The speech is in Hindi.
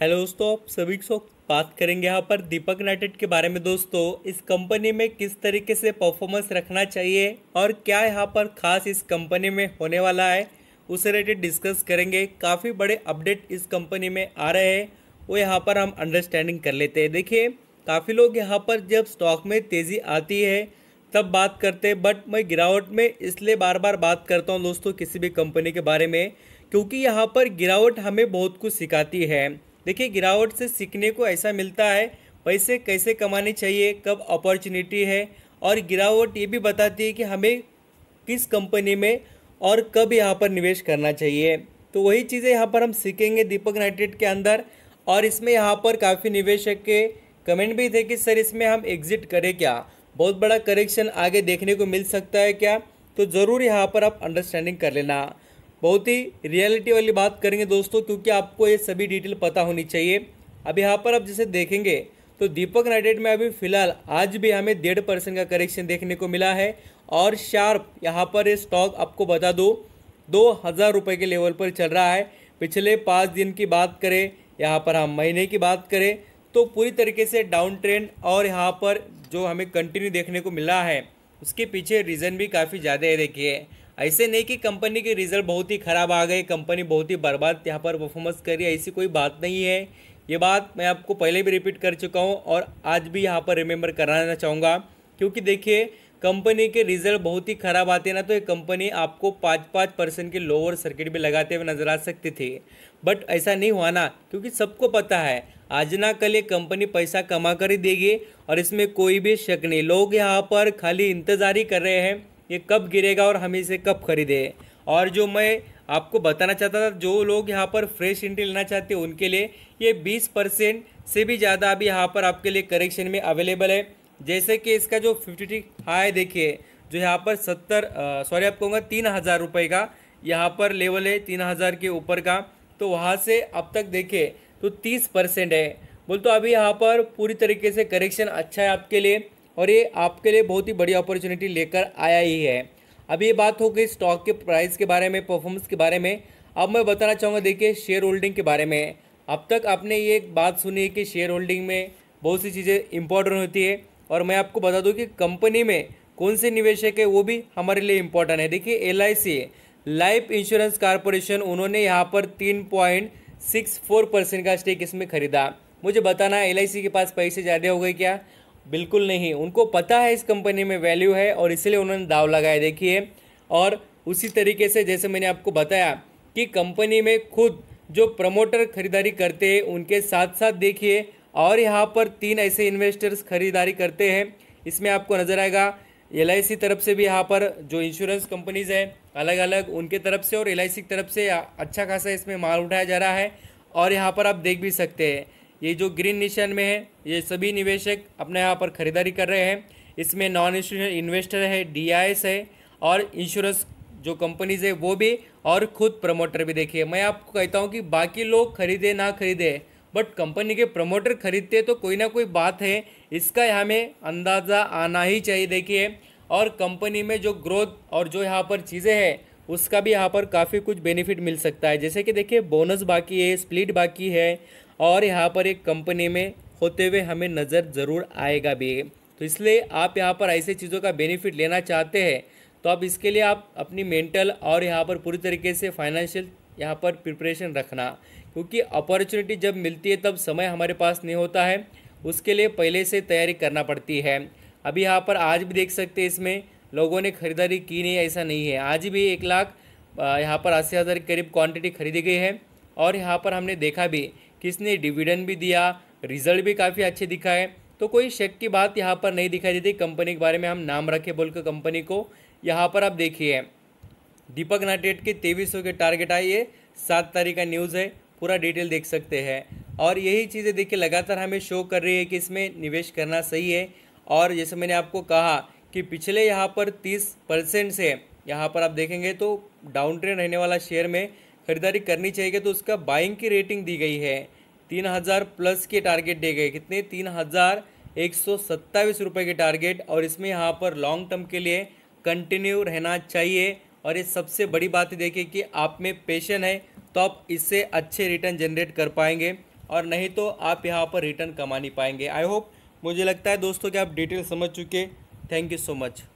हेलो दोस्तों आप सभी को बात करेंगे यहाँ पर दीपक नाइटेड के बारे में दोस्तों इस कंपनी में किस तरीके से परफॉर्मेंस रखना चाहिए और क्या यहाँ पर खास इस कंपनी में होने वाला है उसे रिलेटेड डिस्कस करेंगे काफ़ी बड़े अपडेट इस कंपनी में आ रहे हैं वो यहाँ पर हम अंडरस्टैंडिंग कर लेते हैं देखिए काफ़ी लोग यहाँ पर जब स्टॉक में तेज़ी आती है तब बात करते हैं बट मैं गिरावट में इसलिए बार बार बात करता हूँ दोस्तों किसी भी कंपनी के बारे में क्योंकि यहाँ पर गिरावट हमें बहुत कुछ सिखाती है देखिए गिरावट से सीखने को ऐसा मिलता है पैसे कैसे कमाने चाहिए कब अपॉर्चुनिटी है और गिरावट ये भी बताती है कि हमें किस कंपनी में और कब यहाँ पर निवेश करना चाहिए तो वही चीज़ें यहाँ पर हम सीखेंगे दीपक नाइट्रेट के अंदर और इसमें यहाँ पर काफ़ी निवेशक के कमेंट भी थे कि सर इसमें हम एग्ज़िट करें क्या बहुत बड़ा करेक्शन आगे देखने को मिल सकता है क्या तो ज़रूर यहाँ पर आप अंडरस्टैंडिंग कर लेना बहुत ही रियलिटी वाली बात करेंगे दोस्तों क्योंकि आपको ये सभी डिटेल पता होनी चाहिए अब यहाँ पर आप जैसे देखेंगे तो दीपक नाइट्रेट में अभी फिलहाल आज भी हमें डेढ़ परसेंट का करेक्शन देखने को मिला है और शार्प यहाँ पर ये स्टॉक आपको बता दो दो हज़ार रुपये के लेवल पर चल रहा है पिछले पाँच दिन की बात करें यहाँ पर हम महीने की बात करें तो पूरी तरीके से डाउन ट्रेंड और यहाँ पर जो हमें कंटिन्यू देखने को मिला है उसके पीछे रीज़न भी काफ़ी ज़्यादा है देखिए ऐसे नहीं कि कंपनी के रिजल्ट बहुत ही ख़राब आ गए कंपनी बहुत ही बर्बाद यहाँ पर परफॉर्मेंस करी ऐसी कोई बात नहीं है ये बात मैं आपको पहले भी रिपीट कर चुका हूँ और आज भी यहाँ पर रिमेंबर कराना चाहूँगा क्योंकि देखिए कंपनी के रिजल्ट बहुत ही ख़राब आते ना तो ये कंपनी आपको पाँच पाँच परसेंट के लोअर सर्किट भी लगाते हुए नजर आ सकती थी बट ऐसा नहीं हुआ ना क्योंकि सबको पता है आज ना कल ये कंपनी पैसा कमा कर ही देगी और इसमें कोई भी शक नहीं लोग यहाँ पर खाली इंतजार ही कर रहे हैं ये कब गिरेगा और हम इसे कब खरीदे और जो मैं आपको बताना चाहता था जो लोग यहाँ पर फ्रेश इंट्री लेना चाहते हैं उनके लिए ये 20 परसेंट से भी ज़्यादा अभी यहाँ पर आपके लिए करेक्शन में अवेलेबल है जैसे कि इसका जो फिफ्टी हाई देखिए जो यहाँ पर सत्तर सॉरी आप कहूँगा तीन हज़ार रुपये का यहाँ पर लेवल है तीन हज़ार के ऊपर का तो वहाँ से अब तक देखे तो तीस परसेंट है बोल तो अभी यहाँ पर पूरी तरीके से करेक्शन अच्छा है आपके लिए और ये आपके लिए बहुत ही बड़ी अपॉर्चुनिटी लेकर आया ही है अब ये बात हो गई स्टॉक के प्राइस के बारे में परफॉर्मेंस के बारे में अब मैं बताना चाहूँगा देखिए शेयर होल्डिंग के बारे में अब तक आपने ये बात सुनी है कि शेयर होल्डिंग में बहुत सी चीज़ें इंपॉर्टेंट होती है और मैं आपको बता दूँ कि कंपनी में कौन से निवेशक है वो भी हमारे लिए इम्पोर्टेंट है देखिए एल लाइफ इंश्योरेंस कॉरपोरेशन उन्होंने यहाँ पर तीन पॉइंट सिक्स फोर परसेंट का स्टेक इसमें खरीदा मुझे बताना एल के पास पैसे ज़्यादा हो गए क्या बिल्कुल नहीं उनको पता है इस कंपनी में वैल्यू है और इसलिए उन्होंने दाव लगाया देखिए और उसी तरीके से जैसे मैंने आपको बताया कि कंपनी में खुद जो प्रमोटर खरीदारी करते हैं उनके साथ साथ देखिए और यहाँ पर तीन ऐसे इन्वेस्टर्स खरीदारी करते हैं इसमें आपको नज़र आएगा एल तरफ से भी यहाँ पर जो इंश्योरेंस कंपनीज़ हैं अलग अलग उनके तरफ से और एल की तरफ से अच्छा खासा इसमें माल उठाया जा रहा है और यहाँ पर आप देख भी सकते हैं ये जो ग्रीन निशान में है ये सभी निवेशक अपने यहाँ पर खरीदारी कर रहे हैं इसमें नॉन इंस्टीट्यूशनल इन्वेस्टर है डी है और इंश्योरेंस जो कंपनीज है वो भी और खुद प्रमोटर भी देखिए मैं आपको कहता हूँ कि बाकी लोग खरीदे ना खरीदे बट कंपनी के प्रमोटर खरीदते तो कोई ना कोई बात है इसका हमें अंदाज़ा आना ही चाहिए देखिए और कंपनी में जो ग्रोथ और जो यहाँ पर चीज़ें हैं उसका भी यहाँ पर काफ़ी कुछ बेनिफिट मिल सकता है जैसे कि देखिए बोनस बाकी है स्प्लिट बाकी है और यहाँ पर एक कंपनी में होते हुए हमें नज़र ज़रूर आएगा भी तो इसलिए आप यहाँ पर ऐसे चीज़ों का बेनिफिट लेना चाहते हैं तो आप इसके लिए आप अपनी मेंटल और यहाँ पर पूरी तरीके से फाइनेंशियल यहाँ पर प्रिपरेशन रखना क्योंकि अपॉर्चुनिटी जब मिलती है तब समय हमारे पास नहीं होता है उसके लिए पहले से तैयारी करना पड़ती है अभी यहाँ पर आज भी देख सकते हैं इसमें लोगों ने खरीदारी की नहीं ऐसा नहीं है आज भी एक लाख यहाँ पर अस्सी हज़ार के करीब क्वान्टिटी खरीदी गई है और यहाँ पर हमने देखा भी किसने डिविडेंड भी दिया रिजल्ट भी काफ़ी अच्छे दिखाए तो कोई शक की बात यहाँ पर नहीं दिखाई देती कंपनी के बारे में हम नाम रखे बोलकर कंपनी को यहाँ पर आप देखिए दीपक नाटेट के तेईस के टारगेट आए ये सात तारीख का न्यूज़ है पूरा डिटेल देख सकते हैं और यही चीज़ें देखिए लगातार हमें शो कर रही है कि इसमें निवेश करना सही है और जैसे मैंने आपको कहा कि पिछले यहाँ पर तीस परसेंट से यहाँ पर आप देखेंगे तो डाउन ट्रेंड रहने वाला शेयर में ख़रीदारी करनी चाहिए तो उसका बाइंग की रेटिंग दी गई है तीन हज़ार प्लस के टारगेट दिए गए कितने तीन हज़ार एक सौ सत्ताईस रुपये के टारगेट और इसमें यहाँ पर लॉन्ग टर्म के लिए कंटिन्यू रहना चाहिए और ये सबसे बड़ी बात देखिए कि आप में पेशन है तो आप इससे अच्छे रिटर्न जनरेट कर पाएंगे और नहीं तो आप यहाँ पर रिटर्न कमा नहीं पाएंगे आई होप मुझे लगता है दोस्तों कि आप डिटेल समझ चुके थैंक यू सो मच